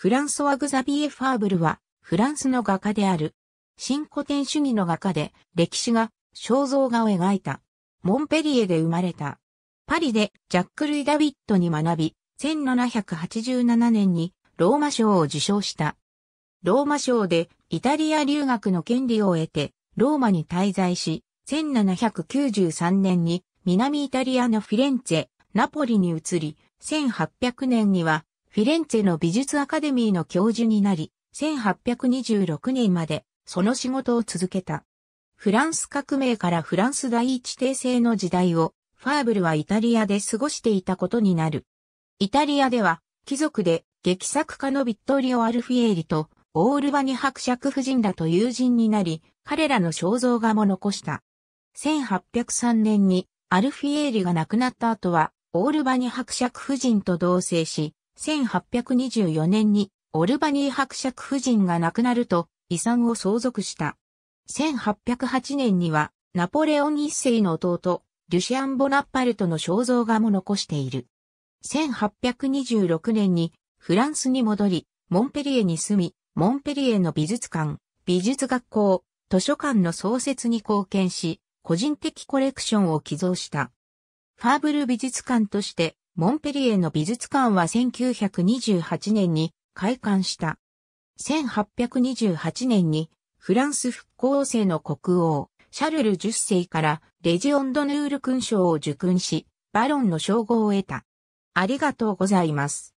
フランソワ・グザビエ・ファーブルは、フランスの画家である。新古典主義の画家で、歴史画、肖像画を描いた。モンペリエで生まれた。パリでジャック・ルイ・ダビットに学び、1787年にローマ賞を受賞した。ローマ賞でイタリア留学の権利を得て、ローマに滞在し、1793年に南イタリアのフィレンツェ、ナポリに移り、1800年にはフィレンツェの美術アカデミーの教授になり、1826年までその仕事を続けた。フランス革命からフランス第一帝政の時代を、ファーブルはイタリアで過ごしていたことになる。イタリアでは、貴族で劇作家のビットリオ・アルフィエリと、オールバニ伯爵夫人らと友人になり、彼らの肖像画も残した。1803年に、アルフィエーリが亡くなった後は、オールバニ伯爵夫人と同棲し、1824年にオルバニー伯爵夫人が亡くなると遺産を相続した。1808年にはナポレオン一世の弟、リュシアン・ボナッパルトの肖像画も残している。1826年にフランスに戻り、モンペリエに住み、モンペリエの美術館、美術学校、図書館の創設に貢献し、個人的コレクションを寄贈した。ファーブル美術館としてモンペリエの美術館は1928年に開館した。1828年にフランス復興生の国王、シャルル10世からレジオンドヌール勲章を受勲し、バロンの称号を得た。ありがとうございます。